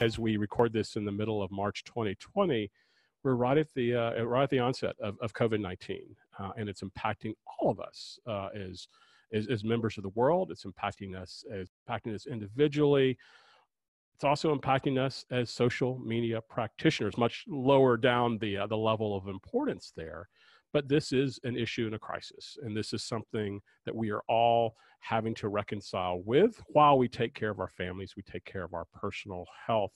as we record this in the middle of March 2020, we're right at the uh, right at the onset of, of COVID-19, uh, and it's impacting all of us uh, as, as, as members of the world. It's impacting us as impacting us individually. It's also impacting us as social media practitioners, much lower down the uh, the level of importance there. But this is an issue and a crisis. And this is something that we are all having to reconcile with while we take care of our families, we take care of our personal health.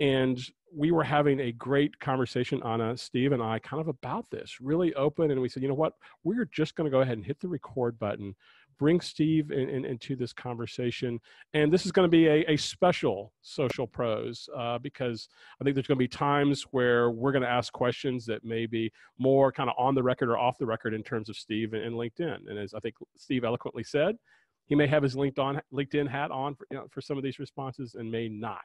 And we were having a great conversation, Anna, Steve, and I, kind of about this, really open. And we said, you know what? We're just going to go ahead and hit the record button bring Steve in, in, into this conversation. And this is going to be a, a special social pros uh, because I think there's going to be times where we're going to ask questions that may be more kind of on the record or off the record in terms of Steve and, and LinkedIn. And as I think Steve eloquently said, he may have his LinkedIn, LinkedIn hat on for, you know, for some of these responses and may not.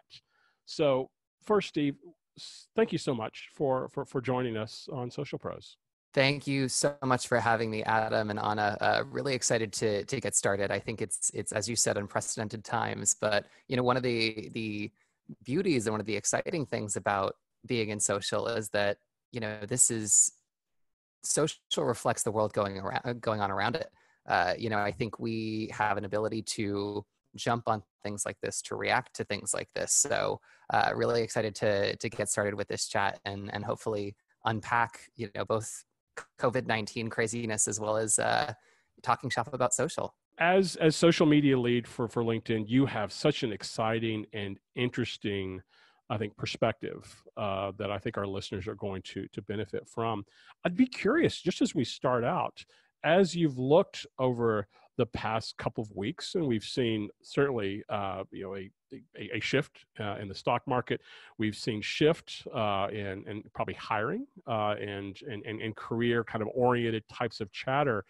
So, first, Steve, thank you so much for, for, for joining us on Social Pros. Thank you so much for having me, Adam and Anna. Uh, really excited to to get started. I think it's it's as you said, unprecedented times. But you know, one of the the beauties and one of the exciting things about being in social is that you know this is social reflects the world going around uh, going on around it. Uh, you know, I think we have an ability to jump on things like this, to react to things like this. So, uh, really excited to to get started with this chat and and hopefully unpack you know both COVID 19 craziness as well as uh, talking shop about social. As, as social media lead for, for LinkedIn, you have such an exciting and interesting, I think, perspective uh, that I think our listeners are going to, to benefit from. I'd be curious, just as we start out, as you've looked over the past couple of weeks, and we've seen certainly uh, you know a, a, a shift uh, in the stock market. We've seen shift uh, in, in probably hiring uh, and, and and career kind of oriented types of chatter.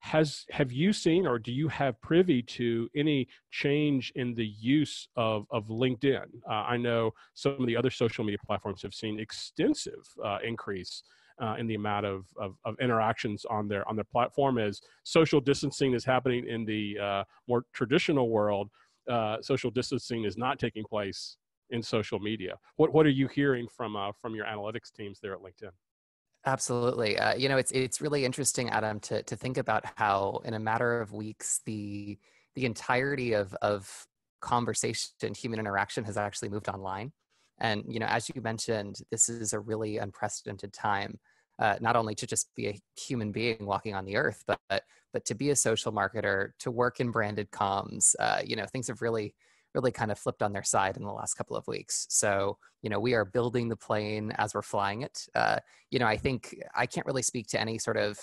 Has have you seen or do you have privy to any change in the use of of LinkedIn? Uh, I know some of the other social media platforms have seen extensive uh, increase uh, in the amount of, of, of, interactions on their on their platform is social distancing is happening in the uh, more traditional world. Uh, social distancing is not taking place in social media. What what are you hearing from uh, from your analytics teams there at LinkedIn? Absolutely. Uh, you know, it's it's really interesting, Adam, to to think about how in a matter of weeks the the entirety of of conversation, human interaction has actually moved online. And you know, as you mentioned, this is a really unprecedented time. Uh, not only to just be a human being walking on the earth, but but to be a social marketer, to work in branded comms. Uh, you know, things have really really kind of flipped on their side in the last couple of weeks. So you know, we are building the plane as we're flying it. Uh, you know, I think I can't really speak to any sort of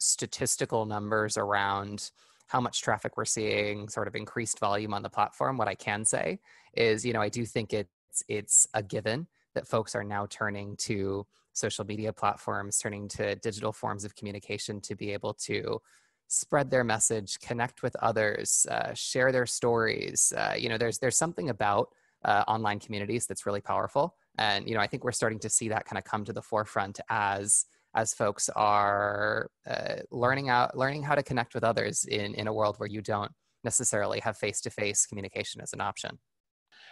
statistical numbers around how much traffic we're seeing, sort of increased volume on the platform. What I can say is, you know, I do think it it's it's a given that folks are now turning to social media platforms, turning to digital forms of communication to be able to spread their message, connect with others, uh, share their stories. Uh, you know, there's there's something about uh, online communities that's really powerful, and you know, I think we're starting to see that kind of come to the forefront as as folks are uh, learning out learning how to connect with others in in a world where you don't necessarily have face to face communication as an option.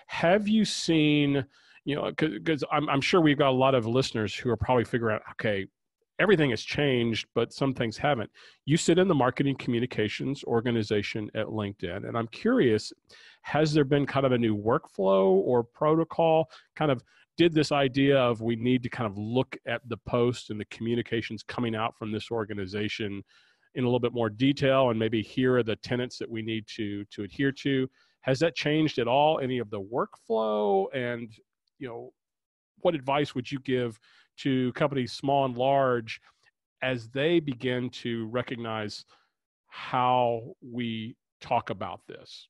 Have you seen, you know, because I'm, I'm sure we've got a lot of listeners who are probably figuring out, okay, everything has changed, but some things haven't. You sit in the marketing communications organization at LinkedIn, and I'm curious has there been kind of a new workflow or protocol? Kind of did this idea of we need to kind of look at the post and the communications coming out from this organization in a little bit more detail and maybe here are the tenets that we need to to adhere to has that changed at all any of the workflow? And, you know, what advice would you give to companies small and large as they begin to recognize how we talk about this?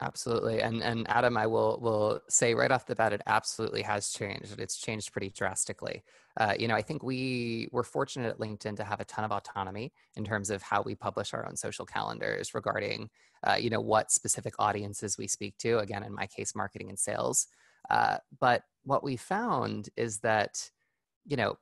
Absolutely. And and Adam, I will will say right off the bat, it absolutely has changed. It's changed pretty drastically. Uh, you know, I think we were fortunate at LinkedIn to have a ton of autonomy in terms of how we publish our own social calendars regarding, uh, you know, what specific audiences we speak to. Again, in my case, marketing and sales. Uh, but what we found is that, you know,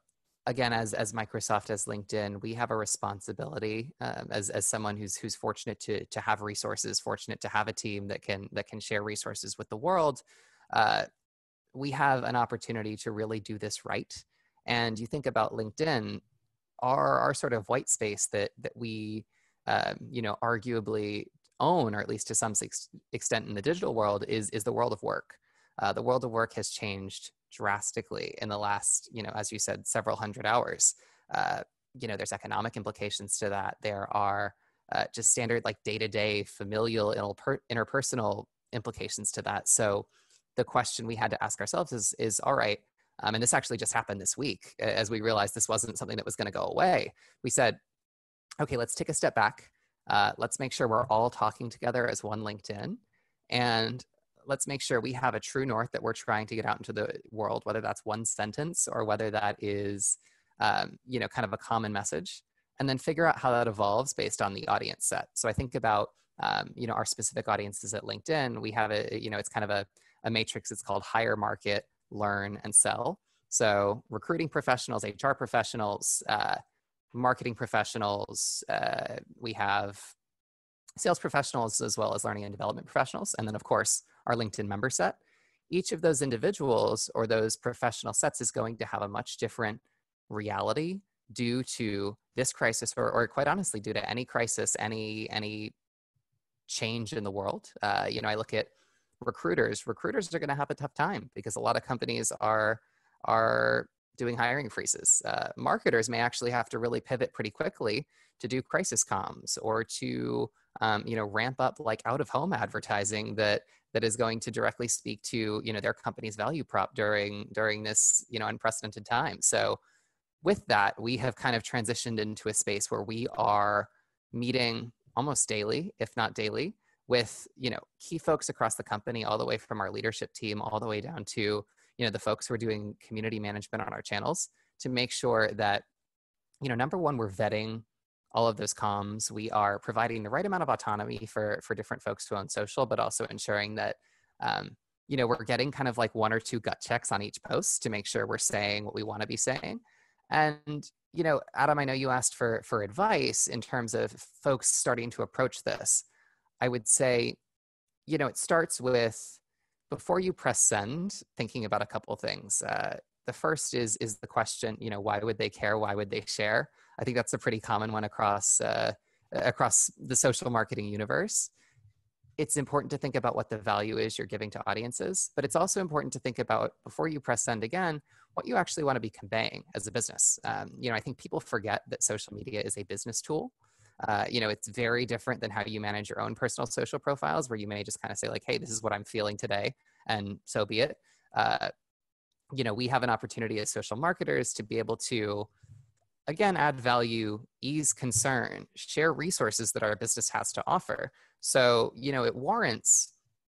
again as as microsoft as linkedin we have a responsibility um, as as someone who's who's fortunate to to have resources fortunate to have a team that can that can share resources with the world uh, we have an opportunity to really do this right and you think about linkedin our our sort of white space that that we uh, you know arguably own or at least to some ex- extent in the digital world is is the world of work uh, the world of work has changed drastically in the last, you know, as you said, several hundred hours. Uh, you know, there's economic implications to that. There are uh, just standard like day to day familial interpersonal implications to that. So the question we had to ask ourselves is, is all right, um, and this actually just happened this week as we realized this wasn't something that was going to go away. We said, okay, let's take a step back. Uh, let's make sure we're all talking together as one LinkedIn. And let's make sure we have a true north that we're trying to get out into the world, whether that's one sentence or whether that is, um, you know, kind of a common message, and then figure out how that evolves based on the audience set. So I think about, um, you know, our specific audiences at LinkedIn. We have a, you know, it's kind of a, a matrix. It's called hire, market, learn, and sell. So recruiting professionals, HR professionals, uh, marketing professionals. Uh, we have sales professionals as well as learning and development professionals. And then, of course, our LinkedIn member set, each of those individuals or those professional sets is going to have a much different reality due to this crisis or, or quite honestly due to any crisis any any change in the world uh, you know i look at recruiters recruiters are going to have a tough time because a lot of companies are are doing hiring freezes uh, marketers may actually have to really pivot pretty quickly to do crisis comms or to um, you know ramp up like out of home advertising that that is going to directly speak to you know their company's value prop during during this you know unprecedented time so with that we have kind of transitioned into a space where we are meeting almost daily if not daily with you know key folks across the company all the way from our leadership team all the way down to you know the folks who are doing community management on our channels to make sure that you know number one we're vetting all of those comms. We are providing the right amount of autonomy for for different folks to own social, but also ensuring that um, you know we're getting kind of like one or two gut checks on each post to make sure we're saying what we want to be saying. And you know, Adam, I know you asked for for advice in terms of folks starting to approach this. I would say, you know, it starts with before you press send, thinking about a couple things. Uh, the first is is the question you know why would they care why would they share i think that's a pretty common one across uh, across the social marketing universe it's important to think about what the value is you're giving to audiences but it's also important to think about before you press send again what you actually want to be conveying as a business um, you know i think people forget that social media is a business tool uh, you know it's very different than how you manage your own personal social profiles where you may just kind of say like hey this is what i'm feeling today and so be it uh, you know we have an opportunity as social marketers to be able to again add value ease concern share resources that our business has to offer so you know it warrants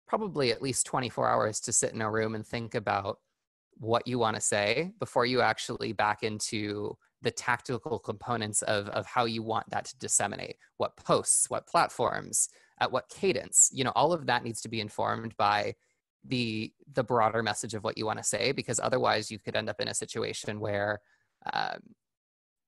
probably at least 24 hours to sit in a room and think about what you want to say before you actually back into the tactical components of, of how you want that to disseminate what posts what platforms at what cadence you know all of that needs to be informed by the the broader message of what you want to say because otherwise you could end up in a situation where um,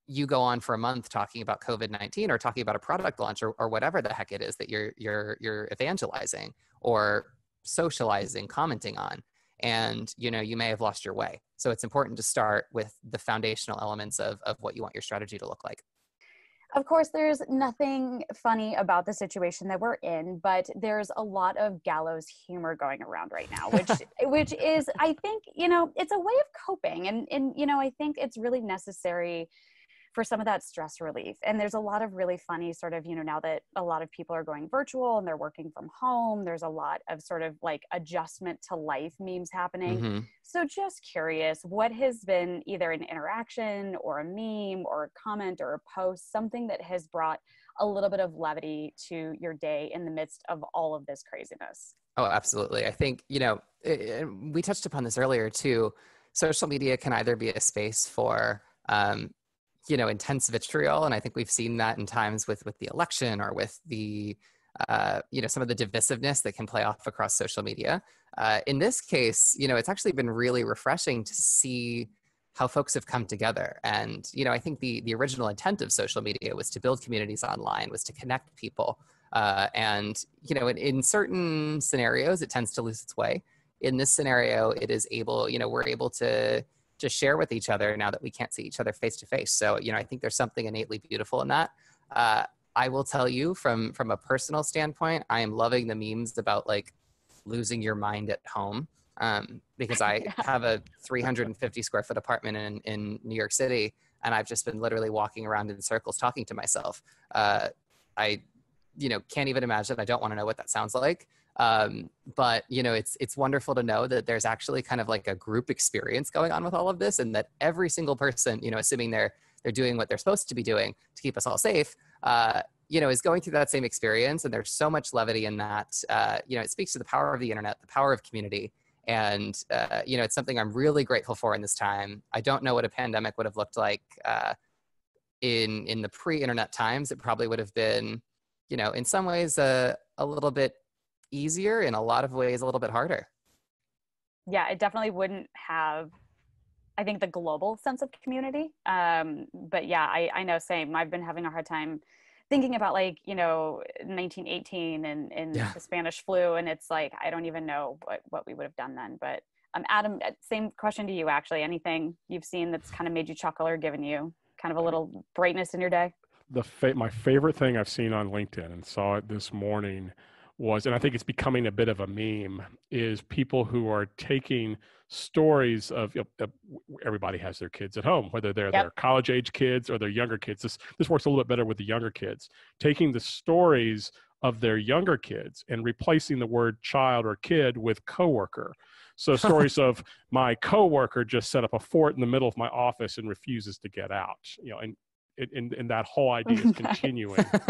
you go on for a month talking about COVID nineteen or talking about a product launch or, or whatever the heck it is that you're you're you're evangelizing or socializing, commenting on, and you know you may have lost your way. So it's important to start with the foundational elements of of what you want your strategy to look like. Of course, there's nothing funny about the situation that we're in, but there's a lot of gallows humor going around right now, which which is, I think, you know, it's a way of coping, and and you know, I think it's really necessary for some of that stress relief. And there's a lot of really funny sort of, you know, now that a lot of people are going virtual and they're working from home, there's a lot of sort of like adjustment to life memes happening. Mm-hmm. So just curious, what has been either an interaction or a meme or a comment or a post, something that has brought a little bit of levity to your day in the midst of all of this craziness? Oh, absolutely. I think, you know, it, we touched upon this earlier too. Social media can either be a space for um, you know intense vitriol and i think we've seen that in times with with the election or with the uh, you know some of the divisiveness that can play off across social media uh, in this case you know it's actually been really refreshing to see how folks have come together and you know i think the the original intent of social media was to build communities online was to connect people uh, and you know in, in certain scenarios it tends to lose its way in this scenario it is able you know we're able to just share with each other now that we can't see each other face to face. So, you know, I think there's something innately beautiful in that. Uh, I will tell you from from a personal standpoint, I am loving the memes about like losing your mind at home um, because I yeah. have a 350 square foot apartment in in New York City, and I've just been literally walking around in circles talking to myself. Uh, I, you know, can't even imagine. I don't want to know what that sounds like. Um, but you know, it's it's wonderful to know that there's actually kind of like a group experience going on with all of this, and that every single person, you know, assuming they're they're doing what they're supposed to be doing to keep us all safe, uh, you know, is going through that same experience. And there's so much levity in that. Uh, you know, it speaks to the power of the internet, the power of community, and uh, you know, it's something I'm really grateful for in this time. I don't know what a pandemic would have looked like uh, in in the pre-internet times. It probably would have been, you know, in some ways a uh, a little bit easier, in a lot of ways, a little bit harder. Yeah, it definitely wouldn't have, I think, the global sense of community. Um, but yeah, I, I know, same. I've been having a hard time thinking about like you know 1918 and, and yeah. the spanish flu and it's like i don't even know what, what we would have done then but um, adam uh, same question to you actually anything you've seen that's kind of made you chuckle or given you kind of a little brightness in your day the fa- my favorite thing i've seen on linkedin and saw it this morning was, and I think it's becoming a bit of a meme, is people who are taking stories of you know, uh, everybody has their kids at home, whether they're yep. their college age kids or their younger kids. This this works a little bit better with the younger kids, taking the stories of their younger kids and replacing the word child or kid with coworker. So stories of my coworker just set up a fort in the middle of my office and refuses to get out, you know, and and, and that whole idea is continuing.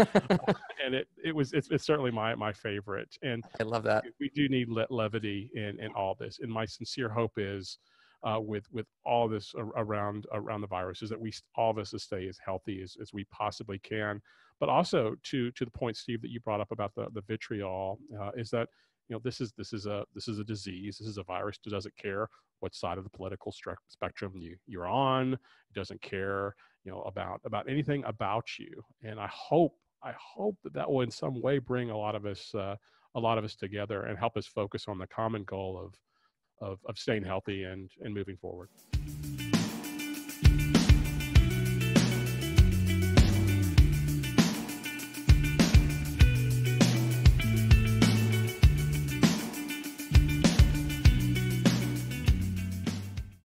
and it, it was it's, it's, certainly my my favorite. And I love that we do need le- levity in in all this. And my sincere hope is. Uh, with with all this around around the virus is that we all of us to stay as healthy as, as we possibly can but also to to the point steve that you brought up about the, the vitriol uh, is that you know this is this is a this is a disease this is a virus doesn't care what side of the political spectrum you you're on it doesn't care you know about about anything about you and i hope i hope that that will in some way bring a lot of us uh, a lot of us together and help us focus on the common goal of of, of staying healthy and and moving forward